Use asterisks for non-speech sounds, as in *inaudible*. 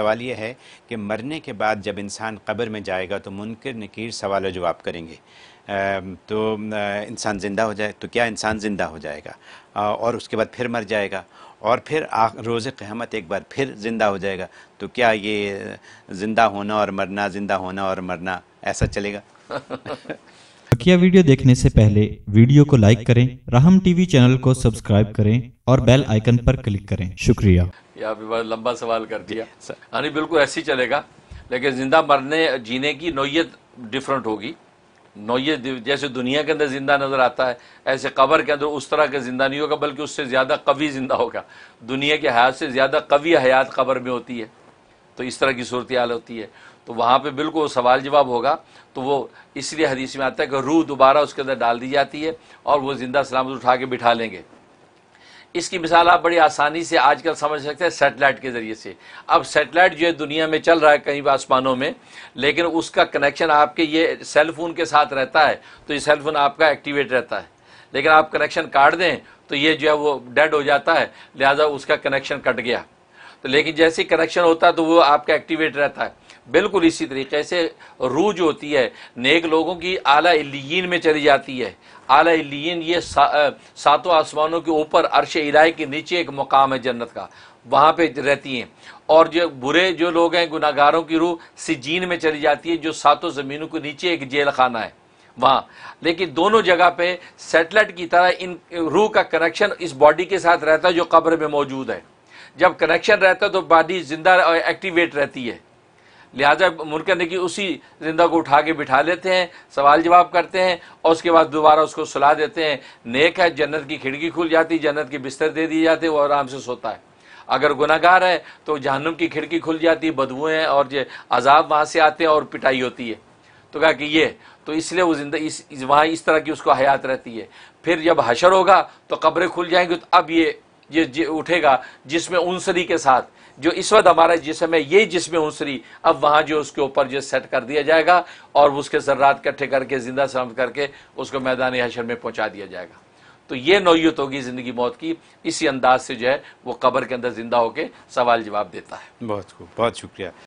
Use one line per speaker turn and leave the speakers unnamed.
सवाल यह है कि मरने के बाद जब इंसान कब्र में जाएगा तो मुनकर नकीर सवाल जवाब करेंगे तो इंसान ज़िंदा हो जाए तो क्या इंसान ज़िंदा हो जाएगा और उसके बाद फिर मर जाएगा और फिर रोज़ क़्यामत एक बार फिर ज़िंदा हो जाएगा तो क्या ये ज़िंदा होना और मरना ज़िंदा होना और मरना ऐसा चलेगा *laughs* *laughs* हकिया वीडियो देखने से पहले वीडियो को लाइक करें राहम टीवी चैनल को सब्सक्राइब करें और बेल आइकन पर क्लिक करें शुक्रिया
या लंबा सवाल कर दिया यानी बिल्कुल ऐसे ही चलेगा लेकिन जिंदा मरने जीने की नोयत डिफरेंट होगी नोयत जैसे दुनिया के अंदर जिंदा नज़र आता है ऐसे कबर के अंदर उस तरह का जिंदा नहीं होगा बल्कि उससे ज़्यादा कवि जिंदा होगा दुनिया के हयात से ज़्यादा कवि हयात कबर में होती है तो इस तरह की सूरत हाल होती है तो वहाँ पे बिल्कुल सवाल जवाब होगा तो वो इसलिए हदीस में आता है कि रूह दोबारा उसके अंदर डाल दी जाती है और वो ज़िंदा सलामत उठा के बिठा लेंगे इसकी मिसाल आप बड़ी आसानी से आजकल समझ सकते हैं सैटेलाइट के ज़रिए से अब सैटेलाइट जो है दुनिया में चल रहा है कहीं आसमानों में लेकिन उसका कनेक्शन आपके ये सेल फ़ोन के साथ रहता है तो ये सेल फ़ोन आपका एक्टिवेट रहता है लेकिन आप कनेक्शन काट दें तो ये जो है वो डेड हो जाता है लिहाजा उसका कनेक्शन कट गया तो लेकिन जैसे ही कनेक्शन होता है तो वो आपका एक्टिवेट रहता है बिल्कुल इसी तरीके से रूह जो होती है नेक लोगों की आला इलीन में चली जाती है आला इलीन ये सा, सातों आसमानों के ऊपर अरश इलाही के नीचे एक मकाम है जन्नत का वहाँ पे रहती हैं और जो बुरे जो लोग हैं गुनागारों की रूह सिजीन में चली जाती है जो सातों ज़मीनों के नीचे एक जेल खाना है वहाँ लेकिन दोनों जगह पे सेटेलाइट की तरह इन रूह का कनेक्शन इस बॉडी के साथ रहता है जो कब्र में मौजूद है जब कनेक्शन रहता है तो बॉडी जिंदा एक्टिवेट रहती है लिहाजा मुनकर ने कि उसी जिंदा को उठा के बिठा लेते हैं सवाल जवाब करते हैं और उसके बाद दोबारा उसको सुला देते हैं नेक है जन्नत की खिड़की खुल जाती जन्नत के बिस्तर दे दिए जाते वो आराम से सोता है अगर गुनागार है तो जहनुम की खिड़की खुल जाती बदबुएँ और जो अजाब वहाँ से आते हैं और पिटाई होती है तो कहा कि ये तो इसलिए वो जिंदा इस वहाँ इस तरह की उसको हयात रहती है फिर जब हशर होगा तो कब्रें खुल जाएंगी तो अब ये ये उठेगा जिसमें उनसरी के साथ जो इस वक्त हमारा जिसम है ये जिसमें उनसरी अब वहाँ जो उसके ऊपर जो सेट कर दिया जाएगा और उसके जर्रात इकट्ठे करके ज़िंदा सलाम करके उसको मैदान हशर में पहुँचा दिया जाएगा तो ये नौयत होगी ज़िंदगी मौत की इसी अंदाज से जो है वो कबर के अंदर ज़िंदा होकर सवाल जवाब देता
है बहुत खूब बहुत शुक्रिया